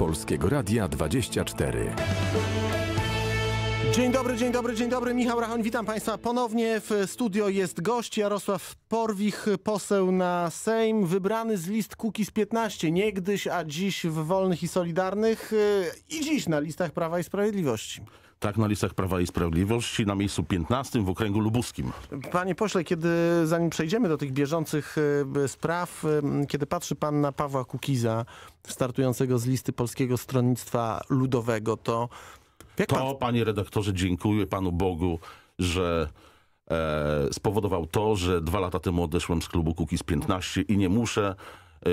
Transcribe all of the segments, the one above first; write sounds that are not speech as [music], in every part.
Polskiego Radia 24. Dzień dobry, dzień dobry, dzień dobry. Michał Rachoń, witam Państwa ponownie. W studio jest gość Jarosław Porwich, poseł na Sejm, wybrany z list Kukiz 15, niegdyś, a dziś w Wolnych i Solidarnych y, i dziś na listach Prawa i Sprawiedliwości tak na listach Prawa i Sprawiedliwości na miejscu 15 w okręgu lubuskim. Panie pośle, kiedy zanim przejdziemy do tych bieżących e, spraw, e, kiedy patrzy pan na Pawła Kukiza startującego z listy Polskiego Stronnictwa Ludowego, to... to, panie redaktorze, dziękuję panu Bogu, że e, spowodował to, że dwa lata temu odeszłem z klubu Kukiz 15 i nie muszę... E,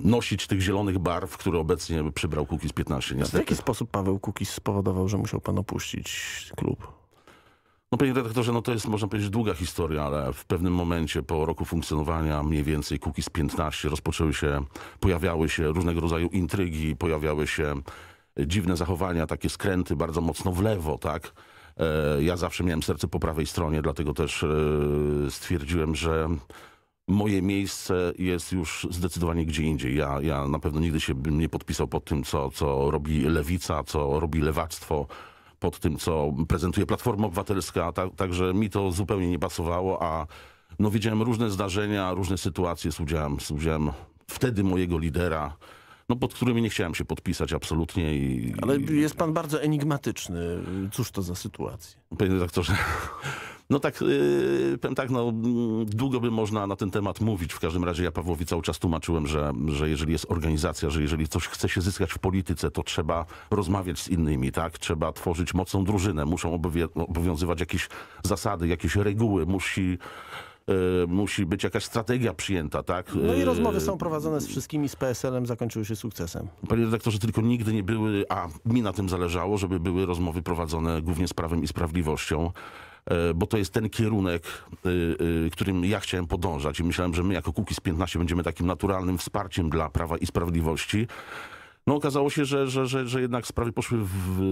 nosić tych zielonych barw, które obecnie przybrał Kukiz 15. Niestety. W jaki sposób Paweł Kukiz spowodował, że musiał pan opuścić klub? No panie redaktorze, no to jest można powiedzieć długa historia, ale w pewnym momencie po roku funkcjonowania mniej więcej Kukiz 15 rozpoczęły się, pojawiały się różnego rodzaju intrygi, pojawiały się dziwne zachowania, takie skręty bardzo mocno w lewo, tak? E, ja zawsze miałem serce po prawej stronie, dlatego też e, stwierdziłem, że moje miejsce jest już zdecydowanie gdzie indziej. Ja, ja na pewno nigdy się bym nie podpisał pod tym, co, co robi lewica, co robi lewactwo, pod tym, co prezentuje Platforma Obywatelska. Ta, także mi to zupełnie nie pasowało, a no, widziałem różne zdarzenia, różne sytuacje z udziałem, z udziałem wtedy mojego lidera, no, pod którymi nie chciałem się podpisać absolutnie. I, Ale jest pan bardzo enigmatyczny. Cóż to za sytuacje? Panie redaktorze... No tak, yy, powiem tak, no, mm, długo by można na ten temat mówić. W każdym razie ja Pawłowi cały czas tłumaczyłem, że, że jeżeli jest organizacja, że jeżeli coś chce się zyskać w polityce, to trzeba rozmawiać z innymi, tak? Trzeba tworzyć mocną drużynę, muszą obowiązywać jakieś zasady, jakieś reguły, musi y, musi być jakaś strategia przyjęta, tak? No i y, rozmowy są prowadzone z wszystkimi, z PSL-em zakończyły się sukcesem. Panie redaktorze, tylko nigdy nie były, a mi na tym zależało, żeby były rozmowy prowadzone głównie z Prawem i Sprawiedliwością. E, bo to jest ten kierunek, e, e, którym ja chciałem podążać i myślałem, że my jako z 15 będziemy takim naturalnym wsparciem dla Prawa i Sprawiedliwości. No okazało się, że, że, że, że jednak sprawy poszły w,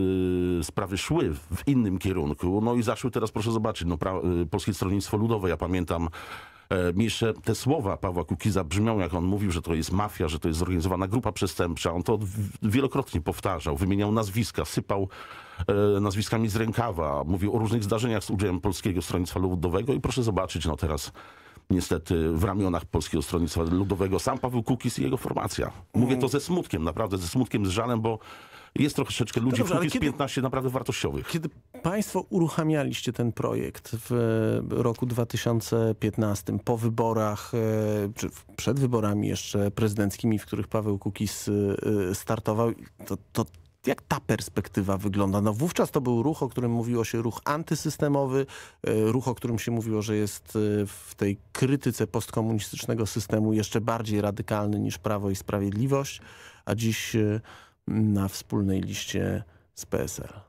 sprawy szły w innym kierunku. No i zaszły teraz, proszę zobaczyć, no, pra, Polskie Stronnictwo Ludowe, ja pamiętam E, mniejsze te słowa Pawła Kukiza brzmią, jak on mówił, że to jest mafia, że to jest zorganizowana grupa przestępcza. On to wielokrotnie powtarzał, wymieniał nazwiska, sypał e, nazwiskami z rękawa, mówił o różnych zdarzeniach z udziałem Polskiego Stronnictwa Ludowego i proszę zobaczyć, no teraz niestety w ramionach Polskiego Stronnictwa Ludowego sam Paweł Kukiz i jego formacja. Mówię to ze smutkiem, naprawdę ze smutkiem, z żalem, bo jest trochę troszeczkę ludzi no dobrze, w kiedy, 15 naprawdę wartościowych. Kiedy państwo uruchamialiście ten projekt w e, roku 2015, po wyborach, e, czy przed wyborami jeszcze prezydenckimi, w których Paweł Kukis e, startował, to, to jak ta perspektywa wygląda? No wówczas to był ruch, o którym mówiło się ruch antysystemowy, ruch, o którym się mówiło, że jest w tej krytyce postkomunistycznego systemu jeszcze bardziej radykalny niż Prawo i Sprawiedliwość, a dziś na wspólnej liście z PSL.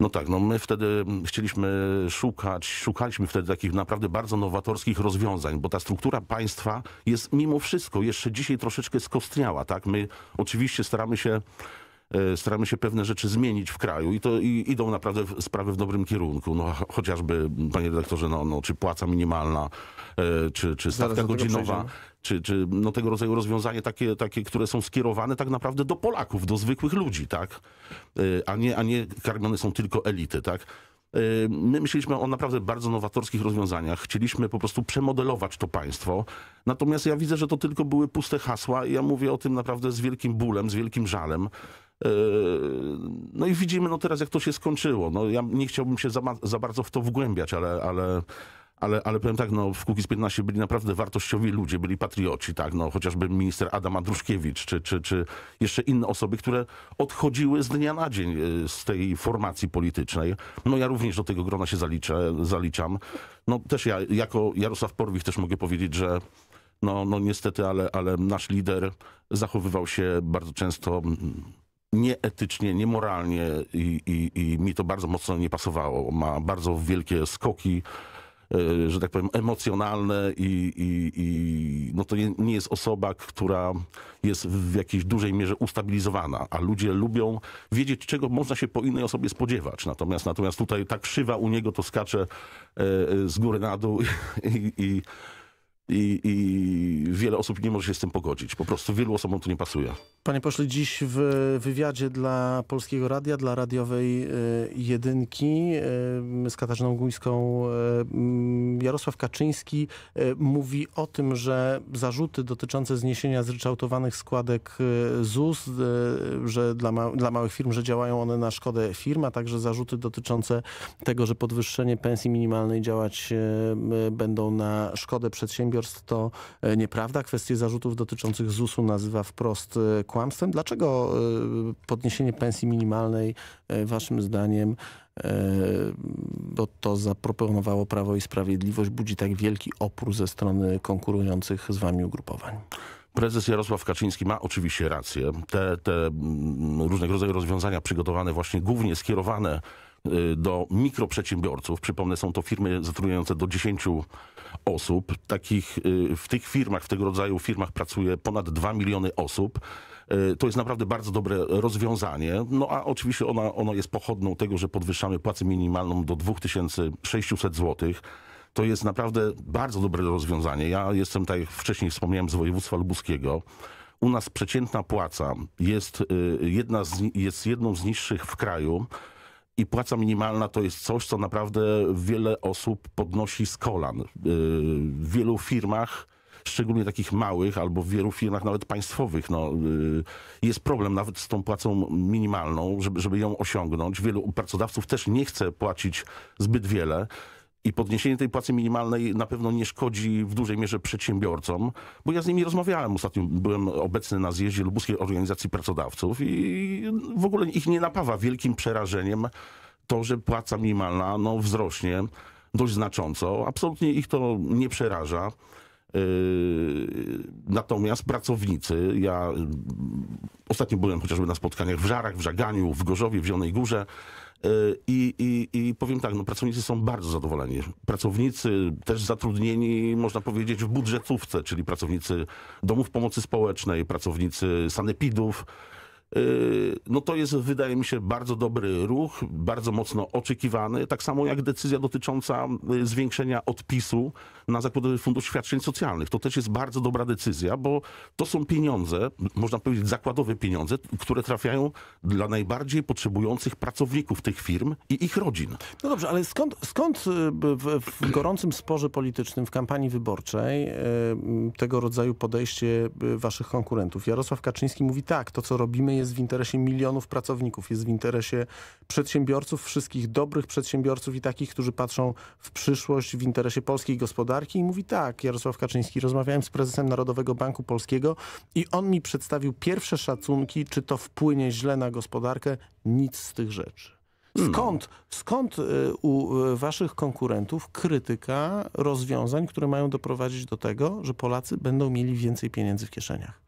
No tak, no my wtedy chcieliśmy szukać, szukaliśmy wtedy takich naprawdę bardzo nowatorskich rozwiązań, bo ta struktura państwa jest mimo wszystko jeszcze dzisiaj troszeczkę skostniała, tak? My oczywiście staramy się E, staramy się pewne rzeczy zmienić w kraju i to i idą naprawdę w, sprawy w dobrym kierunku. No, chociażby, panie redaktorze, no, no, czy płaca minimalna, e, czy, czy stawka godzinowa, czy, czy no, tego rodzaju rozwiązania takie, takie, które są skierowane tak naprawdę do Polaków, do zwykłych ludzi, tak? E, a nie, a nie karmione są tylko elity, tak? My myśleliśmy o naprawdę bardzo nowatorskich rozwiązaniach. Chcieliśmy po prostu przemodelować to państwo. Natomiast ja widzę, że to tylko były puste hasła i ja mówię o tym naprawdę z wielkim bólem, z wielkim żalem. E, no i widzimy no teraz, jak to się skończyło. No, ja nie chciałbym się za, za bardzo w to wgłębiać, ale, ale, ale, ale powiem tak, no, w z 15 byli naprawdę wartościowi ludzie, byli patrioci, tak, no, chociażby minister Adam Andruszkiewicz, czy, czy, czy jeszcze inne osoby, które odchodziły z dnia na dzień e, z tej formacji politycznej. No ja również do tego grona się zaliczę, zaliczam. No też ja, jako Jarosław Porwich też mogę powiedzieć, że no, no niestety, ale, ale nasz lider zachowywał się bardzo często mm, nieetycznie, niemoralnie i, i, i mi to bardzo mocno nie pasowało. Ma bardzo wielkie skoki, e, że tak powiem, emocjonalne i, i, i no to nie jest osoba, która jest w jakiejś dużej mierze ustabilizowana, a ludzie lubią wiedzieć, czego można się po innej osobie spodziewać. Natomiast, natomiast tutaj ta krzywa u niego to skacze e, z góry na dół i, i i, i, wiele osób nie może się z tym pogodzić. Po prostu wielu osobom to nie pasuje. Panie pośle, dziś w wywiadzie dla Polskiego Radia, dla radiowej e, jedynki e, z Katarzyną Gójską e, Jarosław Kaczyński mówi o tym, że zarzuty dotyczące zniesienia zryczałtowanych składek ZUS, że dla, ma dla małych firm, że działają one na szkodę firm, a także zarzuty dotyczące tego, że podwyższenie pensji minimalnej działać będą na szkodę przedsiębiorstw przedsiębiorstw to e, nieprawda. Kwestie zarzutów dotyczących ZUS-u nazywa wprost e, kłamstwem. Dlaczego e, podniesienie pensji minimalnej waszym zdaniem bo to zaproponowało Prawo i Sprawiedliwość, budzi tak wielki opór ze strony konkurujących z wami ugrupowań. Prezes Jarosław Kaczyński ma oczywiście rację. Te, te mm, różnego rodzaju rozwiązania przygotowane właśnie głównie skierowane Y, do mikroprzedsiębiorców. Przypomnę, są to firmy zatrudniające do 10 osób. Takich y, w tych firmach, w tego rodzaju firmach pracuje ponad 2 miliony osób. Y, to jest naprawdę bardzo dobre rozwiązanie. No a oczywiście ona, ono jest pochodną tego, że podwyższamy płacę minimalną do 2600 zł. To jest naprawdę bardzo dobre rozwiązanie. Ja jestem, tak jak wcześniej wspomniałem, z województwa lubuskiego. U nas przeciętna płaca jest, jedna z, jest jedną z niższych w kraju i płaca minimalna to jest coś, co naprawdę wiele osób podnosi z kolan. Y, w wielu firmach, szczególnie takich małych, albo w wielu firmach nawet państwowych, no, y, jest problem nawet z tą płacą minimalną, żeby, żeby ją osiągnąć. Wielu pracodawców też nie chce płacić zbyt wiele. I podniesienie tej płacy minimalnej na pewno nie szkodzi w dużej mierze przedsiębiorcom, bo ja z nimi rozmawiałem ostatnio, byłem obecny na zjeździe Lubuskiej Organizacji Pracodawców i w ogóle ich nie napawa wielkim przerażeniem to, że płaca minimalna no, wzrośnie dość znacząco. Absolutnie ich to nie przeraża. Yy, natomiast pracownicy, ja mm, ostatnio byłem chociażby na spotkaniach w Żarach, w Żaganiu, w Gorzowie, w Zielonej Górze, E, I, i, I powiem tak, no pracownicy są bardzo zadowoleni. Pracownicy też zatrudnieni, można powiedzieć, w budżetówce, czyli pracownicy domów pomocy społecznej, pracownicy sanepidów. E, no to jest, wydaje mi się, bardzo dobry ruch, bardzo mocno oczekiwany. Tak samo jak decyzja dotycząca e, zwiększenia odpisu na Zakładowy Fundusz Świadczeń Socjalnych. To też jest bardzo dobra decyzja, bo to są pieniądze, można powiedzieć zakładowe pieniądze, które trafiają dla najbardziej potrzebujących pracowników tych firm i ich rodzin. No dobrze, ale skąd, skąd y, w, w gorącym sporze politycznym, w kampanii wyborczej y, tego rodzaju podejście y, waszych konkurentów? Jarosław Kaczyński mówi tak, to co robimy jest w interesie milionów pracowników, jest w interesie przedsiębiorców, wszystkich dobrych przedsiębiorców i takich, którzy patrzą w przyszłość, w interesie polskiej gospodarki, Gospodarki i mówi tak, Jarosław Kaczyński, rozmawiałem z prezesem Narodowego Banku Polskiego i on mi przedstawił pierwsze szacunki, czy to wpłynie źle na gospodarkę. Nic z tych rzeczy. Hmm. Skąd, skąd y, u y, waszych konkurentów krytyka rozwiązań, które mają doprowadzić do tego, że Polacy będą mieli więcej pieniędzy w kieszeniach?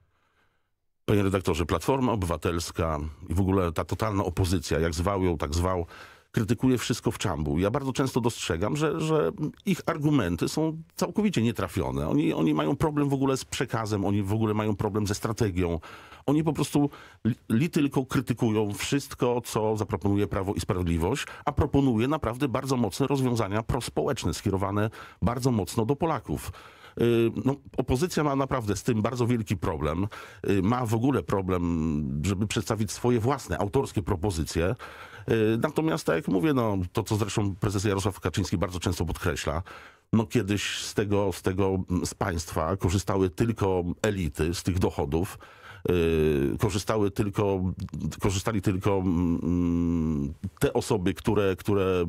Panie redaktorze, Platforma Obywatelska i w ogóle ta totalna opozycja, jak zwał ją, tak zwał, krytykuje wszystko w czambu. Ja bardzo często dostrzegam, że, że ich argumenty są całkowicie nietrafione. Oni, oni mają problem w ogóle z przekazem, oni w ogóle mają problem ze strategią. Oni po prostu li, li tylko krytykują wszystko, co zaproponuje Prawo i Sprawiedliwość, a proponuje naprawdę bardzo mocne rozwiązania prospołeczne, skierowane bardzo mocno do Polaków. Y, no, opozycja ma naprawdę z tym bardzo wielki problem. Y, ma w ogóle problem, żeby przedstawić swoje własne, autorskie propozycje. Y, natomiast, tak jak mówię, no, to co zresztą prezes Jarosław Kaczyński bardzo często podkreśla, no kiedyś z tego, z tego mm, z państwa korzystały tylko elity, z tych dochodów. Yy, korzystały tylko, korzystali tylko yy, te osoby, które, które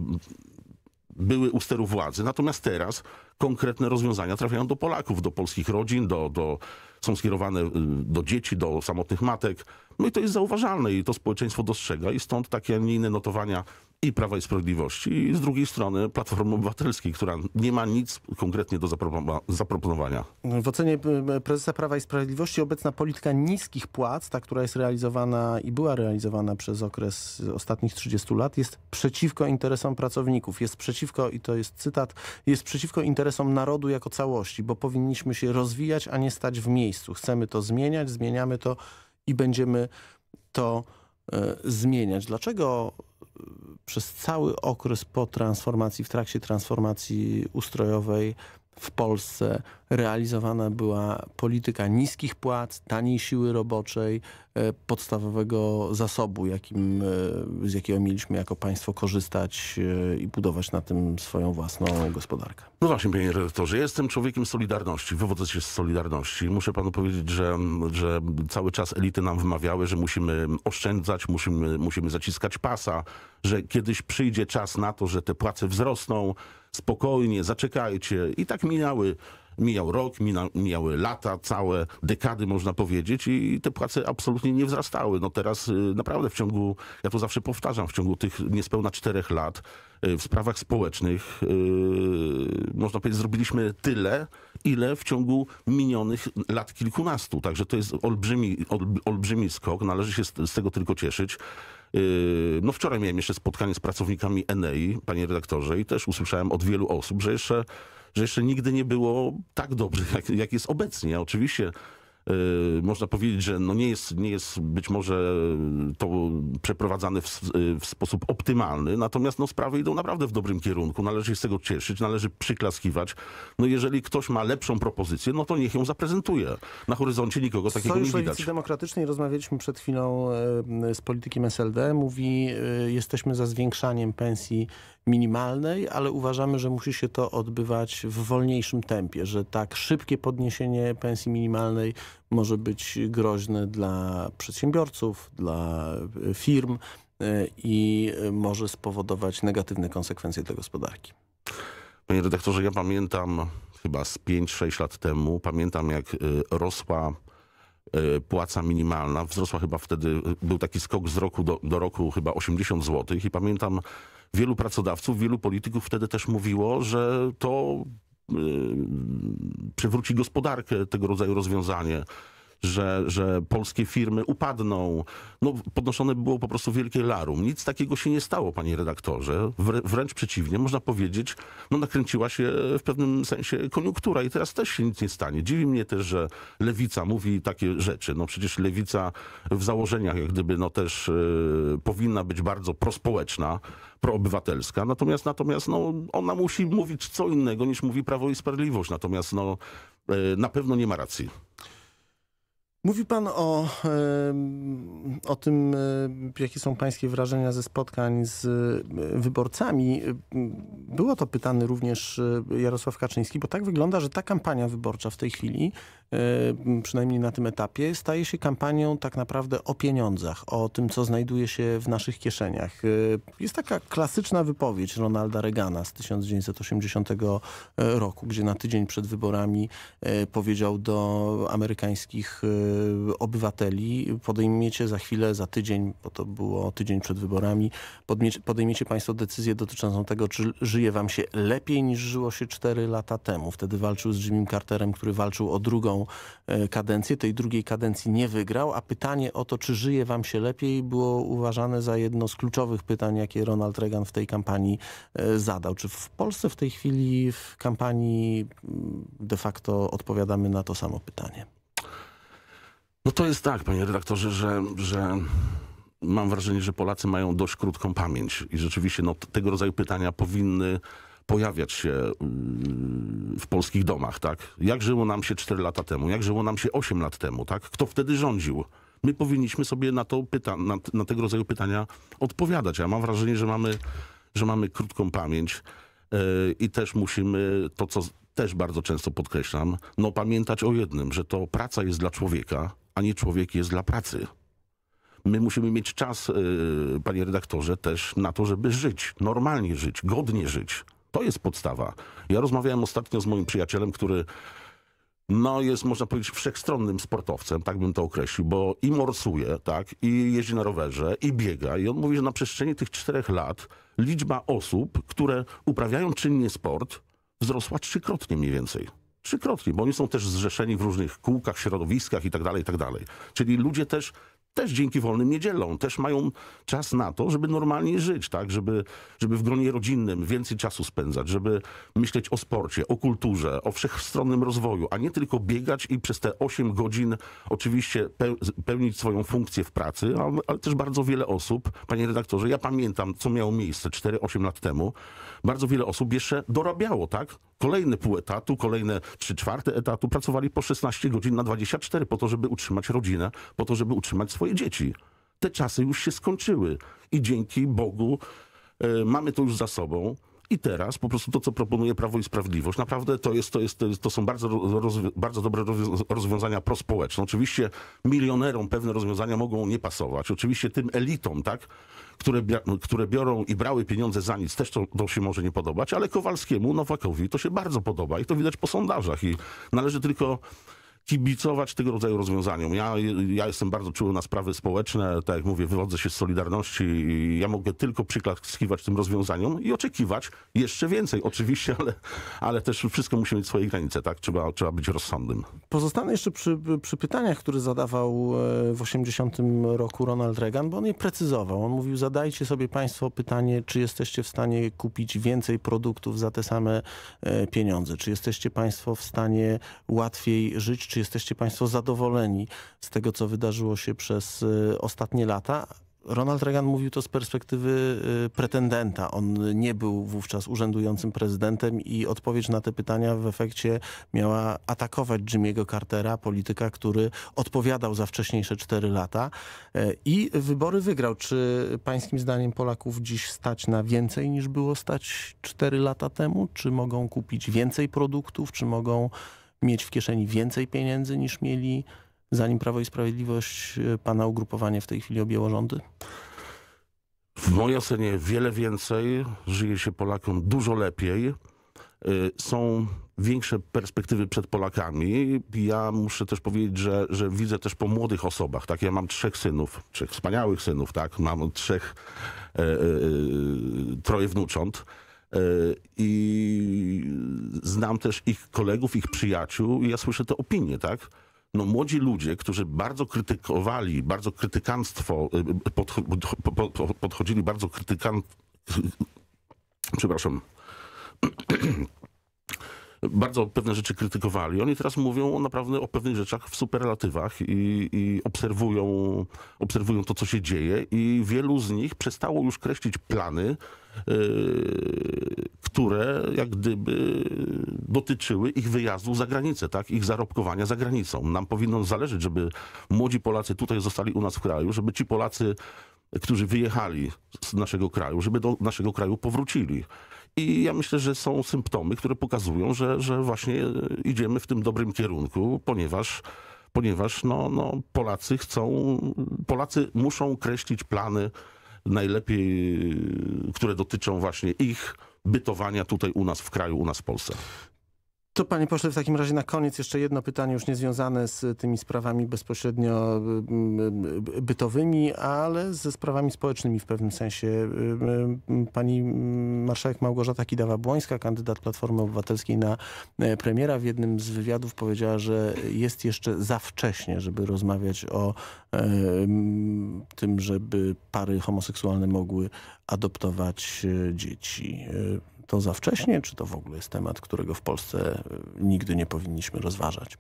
były u steru władzy. Natomiast teraz konkretne rozwiązania trafiają do Polaków, do polskich rodzin, do, do, są skierowane y, do dzieci, do samotnych matek. No i to jest zauważalne i to społeczeństwo dostrzega i stąd takie, a nie inne notowania i Prawa i Sprawiedliwości, i z drugiej strony Platformy Obywatelskiej, która nie ma nic konkretnie do zaproponowania. W ocenie e, prezesa Prawa i Sprawiedliwości obecna polityka niskich płac, ta, która jest realizowana i była realizowana przez okres ostatnich 30 lat, jest przeciwko interesom pracowników, jest przeciwko, i to jest cytat, jest przeciwko interesom narodu jako całości, bo powinniśmy się rozwijać, a nie stać w miejscu. Chcemy to zmieniać, zmieniamy to i będziemy to e, zmieniać. Dlaczego przez cały okres po transformacji, w trakcie transformacji ustrojowej w Polsce realizowana była polityka niskich płac, taniej siły roboczej, e, podstawowego zasobu, jakim, e, z jakiego mieliśmy jako państwo korzystać e, i budować na tym swoją własną gospodarkę. No właśnie, panie redaktorze, jestem człowiekiem Solidarności, wywodzę się z Solidarności. Muszę panu powiedzieć, że, że cały czas elity nam wymawiały, że musimy oszczędzać, musimy, musimy zaciskać pasa, że kiedyś przyjdzie czas na to, że te płace wzrosną, spokojnie, zaczekajcie. I tak mijały, mijał rok, mina, mijały lata, całe dekady można powiedzieć i te płace absolutnie nie wzrastały. No teraz y, naprawdę w ciągu, ja to zawsze powtarzam, w ciągu tych niespełna czterech lat y, w sprawach społecznych y, można powiedzieć zrobiliśmy tyle, ile w ciągu minionych lat kilkunastu. Także to jest olbrzymi, olbrzymi skok, należy się z, z tego tylko cieszyć. Yy, no wczoraj miałem jeszcze spotkanie z pracownikami Enei, panie redaktorze, i też usłyszałem od wielu osób, że jeszcze, że jeszcze nigdy nie było tak dobrze, jak, jak jest obecnie. oczywiście Y, można powiedzieć, że no nie, jest, nie jest być może to przeprowadzane w, y, w sposób optymalny, natomiast no sprawy idą naprawdę w dobrym kierunku, należy się z tego cieszyć, należy przyklaskiwać. No jeżeli ktoś ma lepszą propozycję, no to niech ją zaprezentuje. Na horyzoncie nikogo takiego Sojusz nie widać. Sojusz Demokratycznej rozmawialiśmy przed chwilą z politykiem SLD, mówi y, jesteśmy za zwiększaniem pensji minimalnej, ale uważamy, że musi się to odbywać w wolniejszym tempie, że tak szybkie podniesienie pensji minimalnej może być groźne dla przedsiębiorców, dla e, firm e, i e, może spowodować negatywne konsekwencje dla gospodarki. Panie redaktorze, ja pamiętam chyba z 5-6 lat temu, pamiętam jak rosła płaca minimalna, wzrosła chyba wtedy, był taki skok z roku do, do roku chyba 80 zł i pamiętam wielu pracodawców, wielu polityków wtedy też mówiło, że to y, przywróci gospodarkę tego rodzaju rozwiązanie że, że polskie firmy upadną. No, podnoszone było po prostu wielkie larum. Nic takiego się nie stało, panie redaktorze. Wr wręcz przeciwnie, można powiedzieć, no nakręciła się e, w pewnym sensie koniunktura i teraz też się nic nie stanie. Dziwi mnie też, że lewica mówi takie rzeczy. No przecież lewica w założeniach jak gdyby no też yy, powinna być bardzo prospołeczna, proobywatelska. Natomiast natomiast no, ona musi mówić co innego niż mówi Prawo i Sprawiedliwość. Natomiast no, yy, na pewno nie ma racji. Mówi pan o, o tym, e, jakie są pańskie wrażenia ze spotkań z e, wyborcami. Było to pytany również e, Jarosław Kaczyński, bo tak wygląda, że ta kampania wyborcza w tej chwili, przynajmniej na tym etapie, staje się kampanią tak naprawdę o pieniądzach, o tym, co znajduje się w naszych kieszeniach. Jest taka klasyczna wypowiedź Ronalda Reagana z 1980 roku, gdzie na tydzień przed wyborami powiedział do amerykańskich Y, obywateli podejmiecie za chwilę, za tydzień, bo to było tydzień przed wyborami, podejmiecie państwo decyzję dotyczącą tego, czy żyje wam się lepiej niż żyło się 4 lata temu. Wtedy walczył z Jimmy Carterem, który walczył o drugą e, kadencję. Tej drugiej kadencji nie wygrał, a pytanie o to, czy żyje wam się lepiej było uważane za jedno z kluczowych pytań, jakie Ronald Reagan w tej kampanii e, zadał. Czy w Polsce w tej chwili w kampanii mm, de facto odpowiadamy na to samo pytanie? No to jest tak, panie redaktorze, że, że mam wrażenie, że Polacy mają dość krótką pamięć i rzeczywiście no, tego rodzaju pytania powinny pojawiać się yy, w polskich domach, tak? Jak żyło nam się 4 lata temu? Jak żyło nam się 8 lat temu, tak? Kto wtedy rządził? My powinniśmy sobie na, to pyta na, na tego rodzaju pytania odpowiadać. Ja mam wrażenie, że mamy, że mamy krótką pamięć yy, i też musimy to, co też bardzo często podkreślam, no pamiętać o jednym, że to praca jest dla człowieka, Panie człowiek jest dla pracy. My musimy mieć czas, e, panie redaktorze, też na to, żeby żyć, normalnie żyć, godnie żyć. To jest podstawa. Ja rozmawiałem ostatnio z moim przyjacielem, który no jest, można powiedzieć, wszechstronnym sportowcem, tak bym to określił, bo i morsuje, tak, i jeździ na rowerze, i biega. I on mówi, że na przestrzeni tych czterech lat liczba osób, które uprawiają czynnie sport, wzrosła trzykrotnie mniej więcej. Trzykrotnie, bo oni są też zrzeszeni w różnych kółkach, środowiskach i tak dalej, i tak dalej. Czyli ludzie też też dzięki wolnym niedzielom, też mają czas na to, żeby normalnie żyć, tak? żeby, żeby w gronie rodzinnym więcej czasu spędzać, żeby myśleć o sporcie, o kulturze, o wszechstronnym rozwoju, a nie tylko biegać i przez te 8 godzin oczywiście pełnić swoją funkcję w pracy, ale, ale też bardzo wiele osób, panie redaktorze, ja pamiętam, co miało miejsce 4-8 lat temu, bardzo wiele osób jeszcze dorabiało, tak? Kolejne pół etatu, kolejne trzy czwarte etatu, pracowali po 16 godzin na 24 po to, żeby utrzymać rodzinę, po to, żeby utrzymać swoje dzieci. Te czasy już się skończyły i dzięki Bogu y, mamy to już za sobą. I teraz po prostu to, co proponuje Prawo i Sprawiedliwość, naprawdę to, jest, to, jest, to są bardzo, bardzo dobre rozwiązania prospołeczne. Oczywiście milionerom pewne rozwiązania mogą nie pasować. Oczywiście tym elitom, tak, które, które biorą i brały pieniądze za nic, też to, to się może nie podobać, ale Kowalskiemu, Nowakowi to się bardzo podoba i to widać po sondażach. I należy tylko kibicować tego rodzaju rozwiązaniom. Ja, ja jestem bardzo czuły na sprawy społeczne, tak jak mówię, wywodzę się z Solidarności i ja mogę tylko przyklaskiwać tym rozwiązaniom i oczekiwać jeszcze więcej, oczywiście, ale, ale też wszystko musi mieć swoje granice, tak? Trzeba, trzeba być rozsądnym. Pozostanę jeszcze przy, przy pytaniach, które zadawał e, w 80 roku Ronald Reagan, bo on je precyzował. On mówił, zadajcie sobie państwo pytanie, czy jesteście w stanie kupić więcej produktów za te same e, pieniądze, czy jesteście państwo w stanie łatwiej żyć, czy jesteście Państwo zadowoleni z tego, co wydarzyło się przez y, ostatnie lata? Ronald Reagan mówił to z perspektywy y, pretendenta. On nie był wówczas urzędującym prezydentem i odpowiedź na te pytania w efekcie miała atakować Jimmy'ego Cartera, polityka, który odpowiadał za wcześniejsze cztery lata y, i wybory wygrał. Czy pańskim zdaniem Polaków dziś stać na więcej niż było stać cztery lata temu? Czy mogą kupić więcej produktów? Czy mogą mieć w kieszeni więcej pieniędzy niż mieli zanim Prawo i Sprawiedliwość e, pana ugrupowanie w tej chwili objęło rządy? W mojej ocenie wiele więcej, żyje się Polakom dużo lepiej. E, są większe perspektywy przed Polakami. Ja muszę też powiedzieć, że, że widzę też po młodych osobach, tak? Ja mam trzech synów, trzech wspaniałych synów, tak? Mam trzech, e, e, e troje wnucząt E, I znam też ich kolegów, ich przyjaciół i ja słyszę te opinie, tak? no, młodzi ludzie, którzy bardzo krytykowali, bardzo krytykanstwo, e, podchodzili bardzo krytykan... Przepraszam. [clears throat] bardzo pewne rzeczy krytykowali. Oni teraz mówią naprawdę o pewnych rzeczach w superlatywach i, i obserwują, obserwują to, co się dzieje i wielu z nich przestało już kreślić plany, Y, które jak gdyby dotyczyły ich wyjazdu za granicę, tak? ich zarobkowania za granicą. Nam powinno zależeć, żeby młodzi Polacy tutaj zostali u nas w kraju, żeby ci Polacy, którzy wyjechali z naszego kraju, żeby do naszego kraju powrócili. I ja myślę, że są symptomy, które pokazują, że, że właśnie idziemy w tym dobrym kierunku, ponieważ ponieważ no, no, Polacy chcą, Polacy muszą kreślić plany najlepiej, y, które dotyczą właśnie ich bytowania tutaj u nas w kraju, u nas w Polsce. To panie pośle, w takim razie na koniec jeszcze jedno pytanie, już niezwiązane z tymi sprawami bezpośrednio y, y, y, bytowymi, ale ze sprawami społecznymi w pewnym sensie. Pani marszałek Małgorzata Kidawa-Błońska, kandydat Platformy Obywatelskiej na premiera w jednym z wywiadów powiedziała, że jest jeszcze za wcześnie, żeby rozmawiać o tym, żeby pary homoseksualne mogły adoptować dzieci to za wcześnie, czy to w ogóle jest temat, którego w Polsce e, nigdy nie powinniśmy rozważać?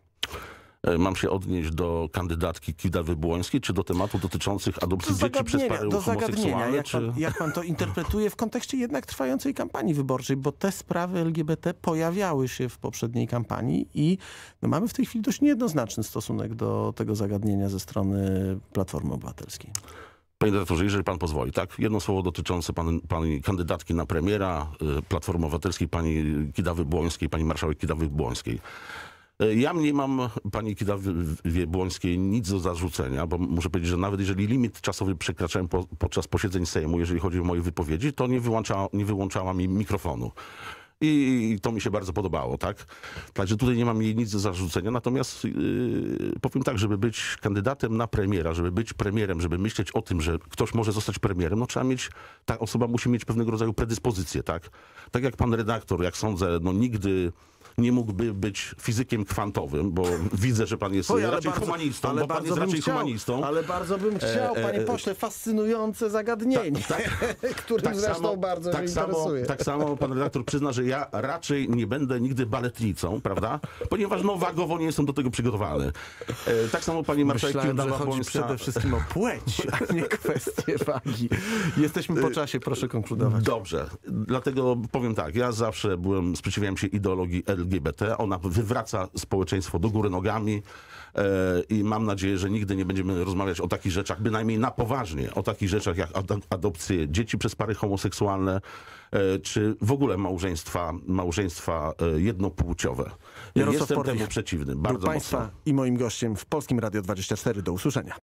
E, mam się odnieść do kandydatki Kida Wybłońskiej, czy do tematu dotyczących adopcji do dzieci przez pary do zagadnienia. Jak, czy... pan, jak pan to interpretuje w kontekście jednak trwającej kampanii wyborczej, bo te sprawy LGBT pojawiały się w poprzedniej kampanii i no mamy w tej chwili dość niejednoznaczny stosunek do tego zagadnienia ze strony Platformy Obywatelskiej. Panie dyrektorze, jeżeli pan pozwoli, tak? Jedno słowo dotyczące pan, pani kandydatki na premiera y, Platformy Obywatelskiej, pani Kidawy-Błońskiej, pani marszałek Kidawy-Błońskiej. Y, ja nie mam pani Kidawie-Błońskiej nic do zarzucenia, bo muszę powiedzieć, że nawet jeżeli limit czasowy przekraczałem po, podczas posiedzeń Sejmu, jeżeli chodzi o moje wypowiedzi, to nie, wyłącza, nie wyłączała mi mikrofonu i, to mi się bardzo podobało, tak? Także tutaj nie mam jej nic do zarzucenia, natomiast yy, powiem tak, żeby być kandydatem na premiera, żeby być premierem, żeby myśleć o tym, że ktoś może zostać premierem, no trzeba mieć, ta osoba musi mieć pewnego rodzaju predyspozycję, tak? Tak jak pan redaktor, jak sądzę, no nigdy nie mógłby być fizykiem kwantowym, bo [laughs] widzę, że pan jest Oj, raczej bardzo, humanistą, ale bo pan jest raczej chciał, humanistą. Ale bardzo bym e, chciał, e, e, panie pośle, fascynujące zagadnienie, ta, ta, [laughs] którym tak zresztą samo, bardzo tak samo, interesuje. Tak samo pan redaktor przyzna, że ja raczej nie będę nigdy baletnicą, prawda? Ponieważ no wagowo nie jestem do tego przygotowany. E, tak samo pani marszałek że błońska przede wszystkim o płeć, a [laughs] nie kwestię wagi. Jesteśmy po e, czasie, proszę konkludować. Dobrze, dlatego powiem tak, ja zawsze byłem, sprzeciwiałem się ideologii LG LGBT. Ona wywraca społeczeństwo do góry nogami e, i mam nadzieję, że nigdy nie będziemy rozmawiać o takich rzeczach, bynajmniej na poważnie, o takich rzeczach jak adopcje dzieci przez pary homoseksualne, e, czy w ogóle małżeństwa, małżeństwa e, jednopłciowe. Jarosław Jestem Porlich, temu przeciwny, bardzo mocno. Państwa i moim gościem w Polskim Radio 24. Do usłyszenia.